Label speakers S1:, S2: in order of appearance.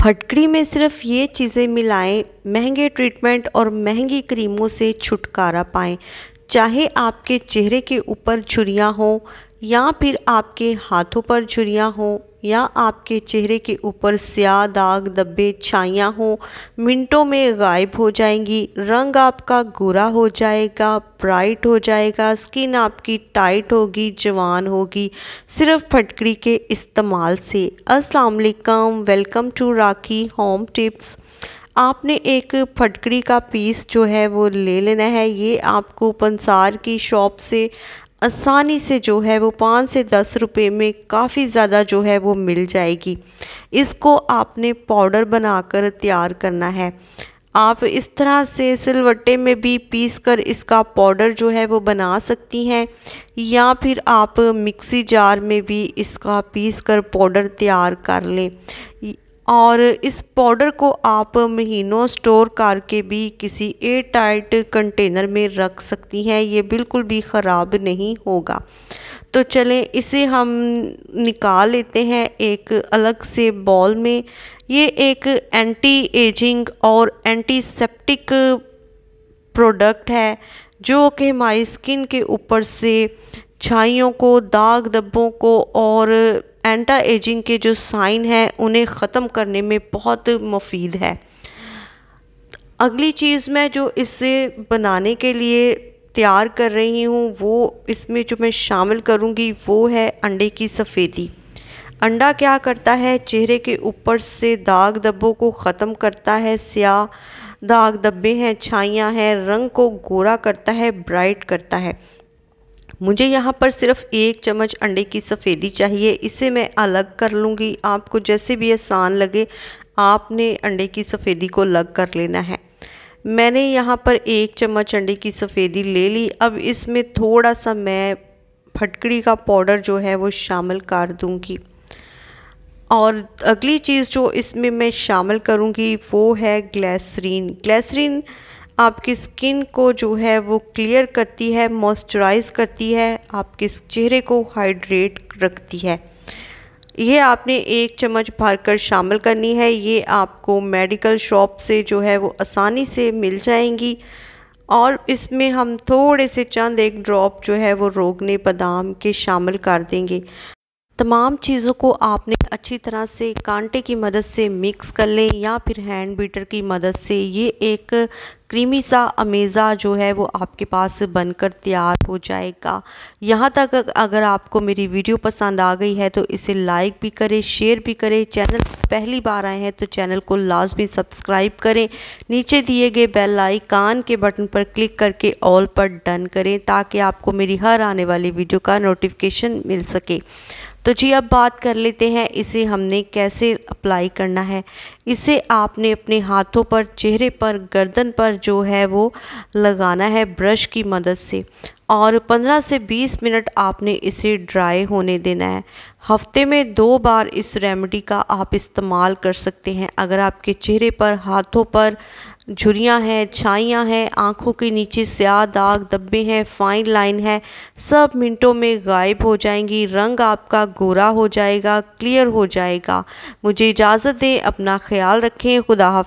S1: फटकड़ी में सिर्फ ये चीज़ें मिलाएं महंगे ट्रीटमेंट और महंगी क्रीमों से छुटकारा पाएं चाहे आपके चेहरे के ऊपर झुरियाँ हों या फिर आपके हाथों पर झुरियाँ हों या आपके चेहरे के ऊपर स्याह दाग दब्बे छाइयाँ हों मिनटों में गायब हो जाएंगी रंग आपका गोरा हो जाएगा ब्राइट हो जाएगा स्किन आपकी टाइट होगी जवान होगी सिर्फ फटकड़ी के इस्तेमाल से असलकम welcome to Rakhi home tips आपने एक फटकड़ी का पीस जो है वो ले लेना है ये आपको पंसार की शॉप से आसानी से जो है वो पाँच से दस रुपए में काफ़ी ज़्यादा जो है वो मिल जाएगी इसको आपने पाउडर बनाकर तैयार करना है आप इस तरह से सिलवट्टे में भी पीस कर इसका पाउडर जो है वो बना सकती हैं या फिर आप मिक्सी जार में भी इसका पीस कर पाउडर तैयार कर लें और इस पाउडर को आप महीनों स्टोर करके भी किसी एयर टाइट कंटेनर में रख सकती हैं ये बिल्कुल भी ख़राब नहीं होगा तो चलें इसे हम निकाल लेते हैं एक अलग से बॉल में ये एक एंटी एजिंग और एंटीसेप्टिक प्रोडक्ट है जो कि हमारी स्किन के ऊपर से छाइयों को दाग धब्बों को और एंटा एजिंग के जो साइन हैं उन्हें ख़त्म करने में बहुत मुफीद है अगली चीज़ मैं जो इसे बनाने के लिए तैयार कर रही हूँ वो इसमें जो मैं शामिल करूँगी वो है अंडे की सफ़ेदी अंडा क्या करता है चेहरे के ऊपर से दाग दब्बों को ख़त्म करता है स्याह दाग धब्बे हैं छाइयाँ हैं रंग को गोरा करता है ब्राइट करता है मुझे यहाँ पर सिर्फ एक चम्मच अंडे की सफ़ेदी चाहिए इसे मैं अलग कर लूँगी आपको जैसे भी आसान लगे आपने अंडे की सफ़ेदी को अलग कर लेना है मैंने यहाँ पर एक चम्मच अंडे की सफ़ेदी ले ली अब इसमें थोड़ा सा मैं फटकड़ी का पाउडर जो है वो शामिल कर दूँगी और अगली चीज़ जो इसमें मैं शामिल करूँगी वो है ग्लैसरीन ग्लैसरीन आपकी स्किन को जो है वो क्लियर करती है मॉइस्चराइज करती है आपके चेहरे को हाइड्रेट रखती है ये आपने एक चम्मच भरकर शामिल करनी है ये आपको मेडिकल शॉप से जो है वो आसानी से मिल जाएंगी और इसमें हम थोड़े से चंद एक ड्रॉप जो है वो रोगने बादाम के शामिल कर देंगे तमाम चीज़ों को आपने अच्छी तरह से कांटे की मदद से मिक्स कर लें या फिर हैंड बीटर की मदद से ये एक क्रीमी सा अमेज़ा जो है वो आपके पास बनकर तैयार हो जाएगा यहाँ तक अगर आपको मेरी वीडियो पसंद आ गई है तो इसे लाइक भी करें शेयर भी करें चैनल पहली बार आए हैं तो चैनल को लाजमी सब्सक्राइब करें नीचे दिए गए बेल आइकान के बटन पर क्लिक करके ऑल पर डन करें ताकि आपको मेरी हर आने वाली वीडियो का नोटिफिकेशन मिल सके तो जी अब बात कर लेते हैं इसे हमने कैसे अप्लाई करना है इसे आपने अपने हाथों पर चेहरे पर गर्दन पर जो है वो लगाना है ब्रश की मदद से और 15 से 20 मिनट आपने इसे ड्राई होने देना है हफ्ते में दो बार इस रेमेडी का आप इस्तेमाल कर सकते हैं अगर आपके चेहरे पर हाथों पर झुरियाँ हैं छाइयाँ हैं आँखों के नीचे स्याह दाग दब्बे हैं फाइन लाइन है सब मिनटों में गायब हो जाएंगी रंग आपका गोरा हो जाएगा क्लियर हो जाएगा मुझे इजाज़त दें अपना ख्याल रखें खुदा हाफ